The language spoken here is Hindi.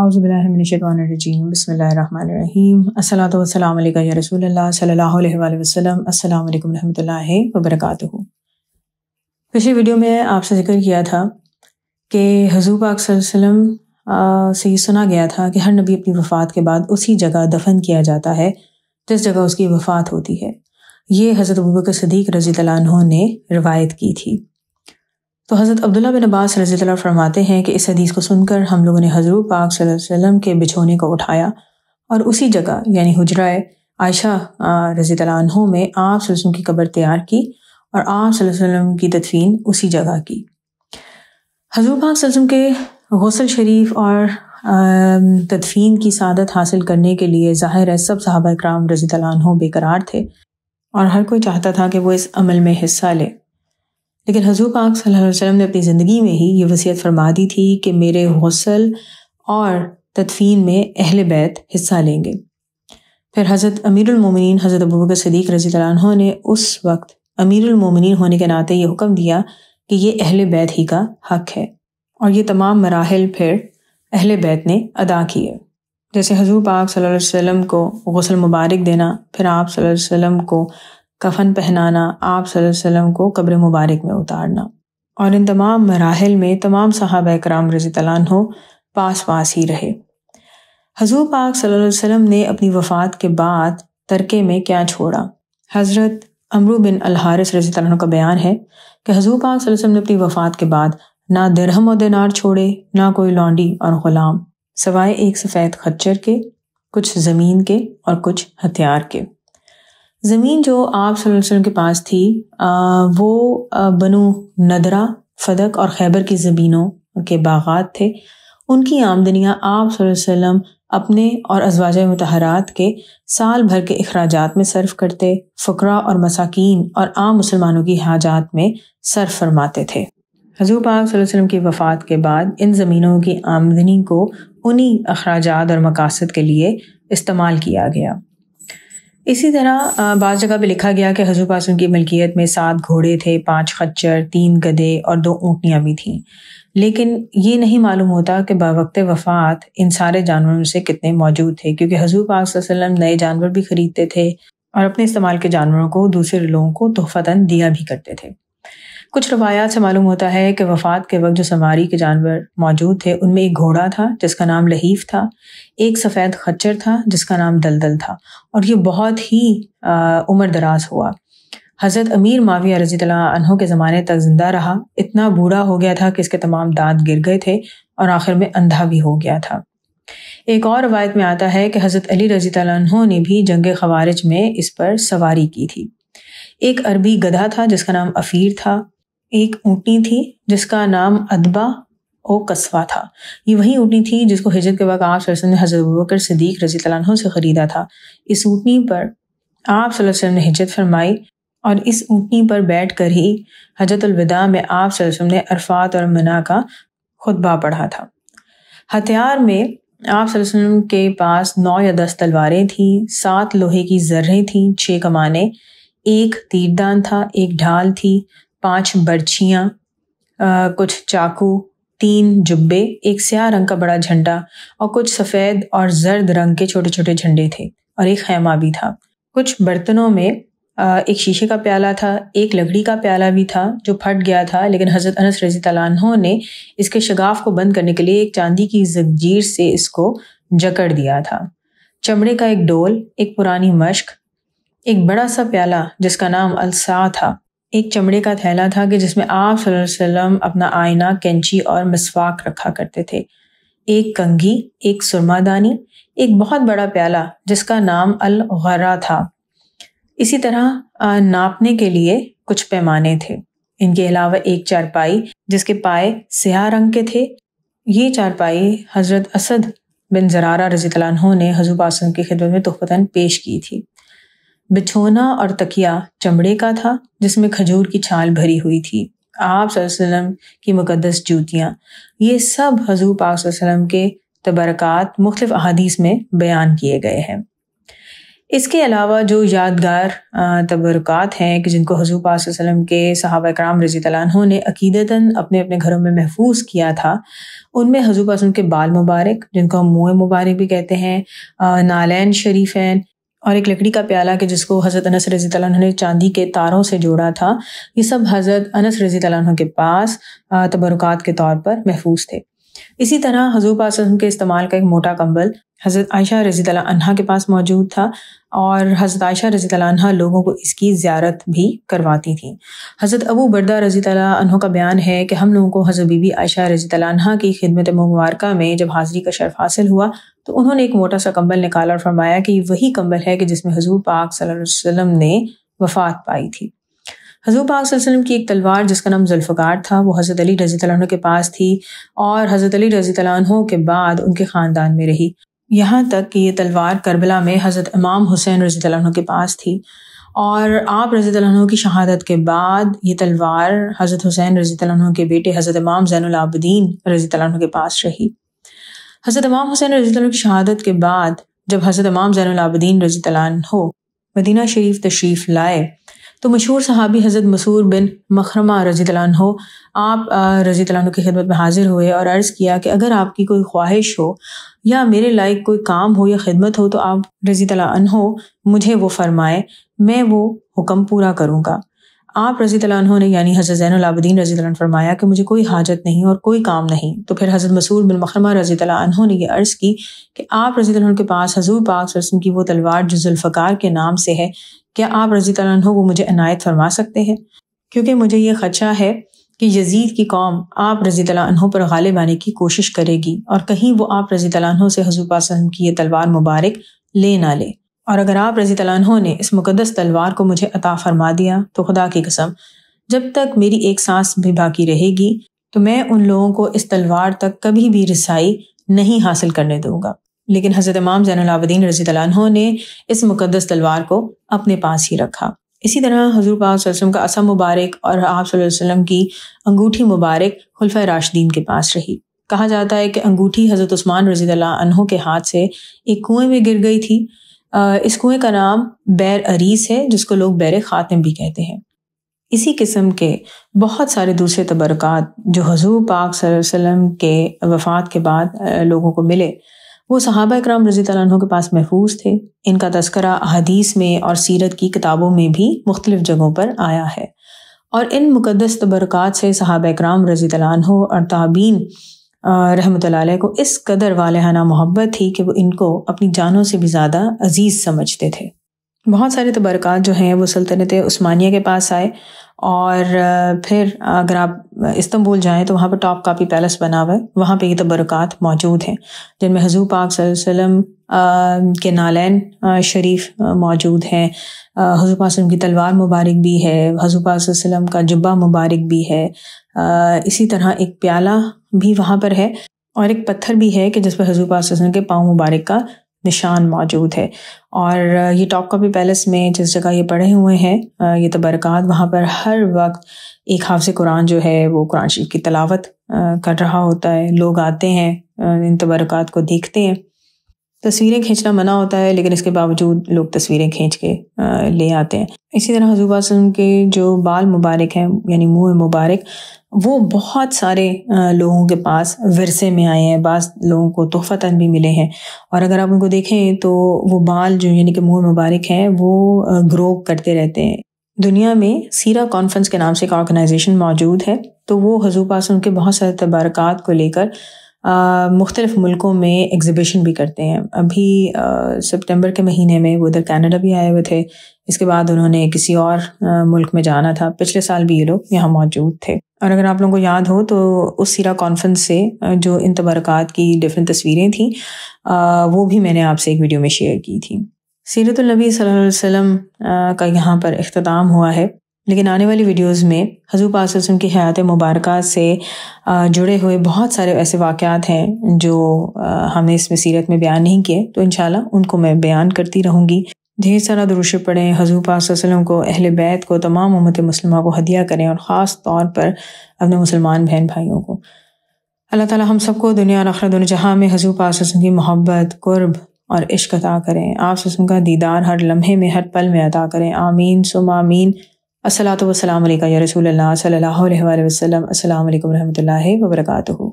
आउज़बिल्लाजीम बसमीम असलम रसूल सल्ला वसलम अल्लाम वरहमल पिछली वीडियो में आपसे जिक्र किया था कि हजू पाक वसल्लम से ये सुना गया था कि हर नबी अपनी वफ़ात के बाद उसी जगह दफन किया जाता है जिस जगह उसकी वफ़ात होती है ये हज़रत अबू सदीक रजी तला ने रवायत की थी तो हज़रत अब्दुल्ला बिन अब्बास रजील्ला फरमाते हैं कि इस हदीस को सुनकर हम लोगों ने हज़रत पाक वसल्लम के बिछोने को उठाया और उसी जगह यानी हजराए आयशा रजी तहों में आप की कब्र तैयार की और आप की तदफीन उसी जगह की हजरत पाक वसम के गौसल शरीफ और तदफीन की सादत हासिल करने के लिए ज़ाहिर है सब सहाबा कराम रजी तहों बेकरार थे और हर कोई चाहता था कि वो इस अमल में हिस्सा ले लेकिन हजू पाक सल्लल्लाहु वसल्लम ने अपनी ज़िंदगी में ही ये वसीयत फरमा दी थी कि मेरे हौसल और तदफीन में अहल बैत हिस्सा लेंगे फिर हज़रत अमीरमिन हज़रत अबू सदीक रजी तला ने उस वक्त अमीरमिन होने के नाते ये हुक्म दिया कि ये अहल बैत ही का हक है और ये तमाम मराहल फिर अहल बैत ने अदा किए जैसे हजूर पाक सल्लल्लाहु अलैहि वसल्लम को गसल मुबारक देना फिर आप सल्लल्लाहु अलैहि वसल्लम को कफन पहनाना आप वसल्लम को कब्र मुबारक में उतारना और इन तमाम मराहल में तमाम साहब कराम रजी तलान हो पास पास ही रहे हजूर पाक सल्लल्लाहु अलैहि ने अपनी वफ़ात के बाद तरके में क्या छोड़ा हज़रत अमरू बिन अलहारिस रजी तला का बयान है कि हजूर पाक सल्लल्लाहु अलैहि ने अपनी वफ़ात के बाद ना दरहम और दिनार छोड़े ना कोई लॉन्डी और ग़ुलाम सवाए एक सफ़ेद खच्चर के कुछ ज़मीन के और कुछ हथियार के ज़मीन जो आप के पास थी वो बनु नदरा फदक और खैबर की ज़मीनों के बागात थे उनकी आमदनियाँ आप अपने और अजवाज मतहरात के साल भर के अखराज में सर्फ करते फ़करा और मसाकिन और आम मुसलमानों की हाजात में सर्फ फरमाते थे हजूब पाक वसल्लम की वफ़ात के बाद इन ज़मीनों की आमदनी को उन्हीं अखराज और मकासद के लिए इस्तेमाल किया गया इसी तरह बाज जगह पे लिखा गया कि हजू पास की मिल्कियत में सात घोड़े थे पांच खच्चर तीन गधे और दो ऊँटनियाँ भी थीं लेकिन ये नहीं मालूम होता कि बवक्त वफात इन सारे जानवरों से कितने मौजूद थे क्योंकि हजू पाक वसलम नए जानवर भी खरीदते थे और अपने इस्तेमाल के जानवरों को दूसरे लोगों को तोहफातन दिया भी करते थे कुछ रवायात से मालूम होता है कि वफात के वक्त जो सवारी के जानवर मौजूद थे उनमें एक घोड़ा था जिसका नाम लहीफ था एक सफ़ेद खच्चर था जिसका नाम दलदल था और ये बहुत ही उम्र दराज हुआ हज़रत अमीर माविया रजी तलाों के ज़माने तक ज़िंदा रहा इतना बूढ़ा हो गया था कि इसके तमाम दांत गिर गए थे और आखिर में अंधा भी हो गया था एक और रवायत में आता है कि हज़रत अली रजी तलाों ने भी जंग खवारिज में इस पर सवारी की थी एक अरबी गधा था जिसका नाम अफ़ीर था एक ऊँटी थी जिसका नाम अदबा ओ कस्बा था ये वही ऊँटनी थी जिसको हिजरत के वक्त आप ने हज़रत बकर सिद्दीक रजी तला से ख़रीदा था इस ऊँटनी पर आप वसल्लम ने हिजरत फरमाई और इस ऊँटनी पर बैठ कर ही हजरतलविदा में आप ने अरफात और मना का खुतबा पढ़ा था हथियार में आप के पास नौ या दस तलवारें थीं सात लोहे की जर्रें थीं छः कमाने एक तीरदान था एक ढाल थी पांच बर्छियाँ कुछ चाकू तीन जुब्बे एक स्याह रंग का बड़ा झंडा और कुछ सफ़ेद और जर्द रंग के छोटे छोटे झंडे थे और एक खैमा भी था कुछ बर्तनों में एक शीशे का प्याला था एक लकड़ी का प्याला भी था जो फट गया था लेकिन हज़रत अनस रजी तलानों ने इसके शगाफ को बंद करने के लिए एक चांदी की जंजीर से इसको जकड़ दिया था चमड़े का एक डोल एक पुरानी मश्क एक बड़ा सा प्याला जिसका नाम अलसा था एक चमड़े का थैला था कि जिसमें आप सल्लम अपना आईना कैंची और मसवाक रखा करते थे एक कंघी एक सुरमादानी एक बहुत बड़ा प्याला जिसका नाम अल गरा था इसी तरह नापने के लिए कुछ पैमाने थे इनके अलावा एक चारपाई जिसके पाए स्याह रंग के थे ये चारपाई हज़रत असद बिन जरारा रजीतलानहों ने हजूबासन की खिदमत में तोहफतन पेश की थी बिछोना और तकिया चमड़े का था जिसमें खजूर की छाल भरी हुई थी आप सल्लम की मुकदस जूतियाँ ये सब हजूर पाक वसल्लम के तबरक मुख्तफ अहदीस में बयान किए गए हैं इसके अलावा जो यादगार तबरक़ात हैं कि जिनको हजू वसलम के सहाब कराम रजी तैन ने अकीदता अपने अपने घरों में महफूज किया था उनमें हजू पासम के बाल मुबारक जिनको हम मुँह मुबारक भी कहते हैं नालैन हैं और एक लकड़ी का प्याला कि जिसको हज़रत अनस रजी ने चांदी के तारों से जोड़ा था ये सब हज़रत अनस रजी के पास तबरुक के तौर पर महफूज थे इसी तरह हजूर पास के इस्तेमाल का एक मोटा कंबल हज़रत आयशा रजी अनहा के पास मौजूद था और हज़रत आयशा रजी अनहा लोगों को इसकी ज़्यारत भी करवाती थी हज़रत अबू बरदा रजी तहों का बयान है कि हम लोगों को हज़रत बीबी आयशा रजी अनहा की खिदमत मुबारक में जब हाज़िरी का शर्फ हासिल हुआ तो उन्होंने एक मोटा सा कंबल निकाला और फरमाया कि वही कंबल है कि जिसमें हजूर पाक वसल्लम ने वफ़ात पाई थी हजूर पाक वसल्लम की एक तलवार जिसका नाम जुल्फ़ार था वो हज़रत अली रजी के पास थी और हज़रत अली रजी तहों के बाद उनके ख़ानदान में रही यहाँ तक कि ये तलवार करबला में हज़रत इमाम हुसैन रज़ी के पास थी और आप रज़ी की शहादत के बाद ये तलवार हज़रत हुसैन रज़ी के बेटे हज़रत इमाम ज़ैनआबदीन रज़ी के पास रही हज़रत इमाम हुसैन रज़ी की शहादत के बाद जब हज़रत इमाम ज़ैनआबदीन रज़ी हो मदीना शरीफ तशरीफ़ लाए तो मशहूर सहाबी हज़रत मसूर बिन मखरमा रजी हो आप रजी तैन की खिदमत में हाज़िर हुए और अर्ज़ किया कि अगर आपकी कोई ख्वाहिश हो या मेरे लायक कोई काम हो या खिदमत हो तो आप रजी तैन हो मुझे वो फरमाए मैं वो हुक्म पूरा करूँगा आप रजी तैन ने यानी हज़रत जैनलाबद्दीन रजी तैन फरमाया कि मुझे कोई हाजत नहीं और कोई काम नहीं तो फिर हज़रत मसूर बिन मखरमा रजी तैन ने यह अर्ज़ की कि आप रजी तैन के पास हजूर पाक रसम की वो तलवार जो के नाम से है क्या आप रजी तु को मुझे अनायत फरमा सकते हैं क्योंकि मुझे ये खदशा है कि यजीद की कौम आप रजी तु पर गालिब आने की कोशिश करेगी और कहीं वो आप रजी तु से हजूर पासम की यह तलवार मुबारक ले ना ले और अगर आप रजी तु ने इस मुकदस तलवार को मुझे अता फरमा दिया तो खुदा की कसम जब तक मेरी एक सांस भी बाकी रहेगी तो मैं उन लोगों को इस तलवार तक कभी भी रसाई नहीं हासिल करने दूंगा लेकिन हज़रत इमाम जैनलाबद्दीन रजी तला ने इस मुकदस तलवार को अपने पास ही रखा इसी तरह हजूर पाक का असम मुबारक और आप वसल्लम की अंगूठी मुबारक खुलफा राशदीन के पास रही कहा जाता है कि अंगूठी हज़रत उस्मान रजी अनहों के हाथ से एक कुएं में गिर गई थी इस कुएं का नाम बैर अरीस है जिसको लोग बैर ख़ातम भी कहते हैं इसी किस्म के बहुत सारे दूसरे तबरक़ात जो हजूर पाक वसल्लम के वफ़ात के बाद लोगों को मिले वो सहाबा इक्राम रजी तैन के पास महफूज थे इनका तस्करा अदीस में और सीरत की किताबों में भी मुख्तलिफ जगहों पर आया है और इन मुकदस तबरक़ात से सहाब कराम रजी तनों और ताबीन रहमत को इस कदर वालहाना मोहब्बत थी कि वो इनको अपनी जानों से भी ज़्यादा अजीज़ समझते थे बहुत सारे तबरकत जो हैं वो सल्तनत उस्मानिया के पास आए और फिर अगर आप इस्तंबुल जाएं तो वहाँ पर टॉप कापी पैलेस बना हुआ है वहाँ पर ये तबरकत मौजूद हैं जिनमें हजू पाक वसल्लम के नालैन शरीफ मौजूद हैं हजू पा की तलवार मुबारक भी है हजू पाक वसल्लम का जुब्बा मुबारक भी है इसी तरह एक प्याला भी वहाँ पर है और एक पत्थर भी है कि जिस पर हजू पाक के पाँव मुबारक का निशान मौजूद है और ये टॉप कॉपी पैलेस में जिस जगह ये पड़े हुए हैं ये तबरकत तो वहाँ पर हर वक्त एक हाफ से कुरान जो है वो कुरान शरीफ की तलावत कर रहा होता है लोग आते हैं इन तबरक़ात को देखते हैं तस्वीरें खींचना मना होता है लेकिन इसके बावजूद लोग तस्वीरें खींच के ले आते हैं इसी तरह हजूबा वसलम के जो बाल मुबारक हैं यानी मुंह मुबारक वो बहुत सारे लोगों के पास विरसे में आए हैं बास लोगों को तोहफ़ातन भी मिले हैं और अगर आप उनको देखें तो वो बाल जो यानी कि मुंह मुबारक हैं वो ग्रो करते रहते हैं दुनिया में सीरा कॉन्फ्रेंस के नाम से एक ऑर्गेनाइजेशन मौजूद है तो वो हजूर पास उनके बहुत सारे तबारक को लेकर मुख्तलिफ़ मुल्कों में एग्ज़िबिशन भी करते हैं अभी सितंबर के महीने में वो उधर कनाडा भी आए हुए थे इसके बाद उन्होंने किसी और मुल्क में जाना था पिछले साल भी ये लोग यहाँ मौजूद थे और अगर आप लोगों को याद हो तो उस सीरा कॉन्फ्रेंस से जो इन तबरक़ात की डिफरेंट तस्वीरें थीं वो भी मैंने आपसे एक वीडियो में शेयर की थी सीरतुलनबी वसम का यहाँ पर अख्ताम हुआ है लेकिन आने वाली वीडियोस में हजू पास की हयात मुबारक से जुड़े हुए बहुत सारे ऐसे वाक़ात हैं जो हमें इसमें सीरत में बयान नहीं किए तो इन उनको मैं बयान करती रहूँगी ढेर सारा दुरुश पढ़ें हजू पासम को अहल बैत को तमाम उमत मुसलमा को हदिया करें और ख़ास तौर पर अपने मुसलमान बहन भाइयों को अल्लाह ताला हम सबको दुनिया और आखरा दोनों जहाँ में हजू पासम की मोहब्बत कुर्ब और इश्क अदा करें आप का दीदार हर लम्हे में हर पल में अदा करें आमीन सुम आमीन असलात वसलाम या रसूल अल्लाह सल्लल्लाहु अलैहि वसल्लम अस्सलाम वालेकुम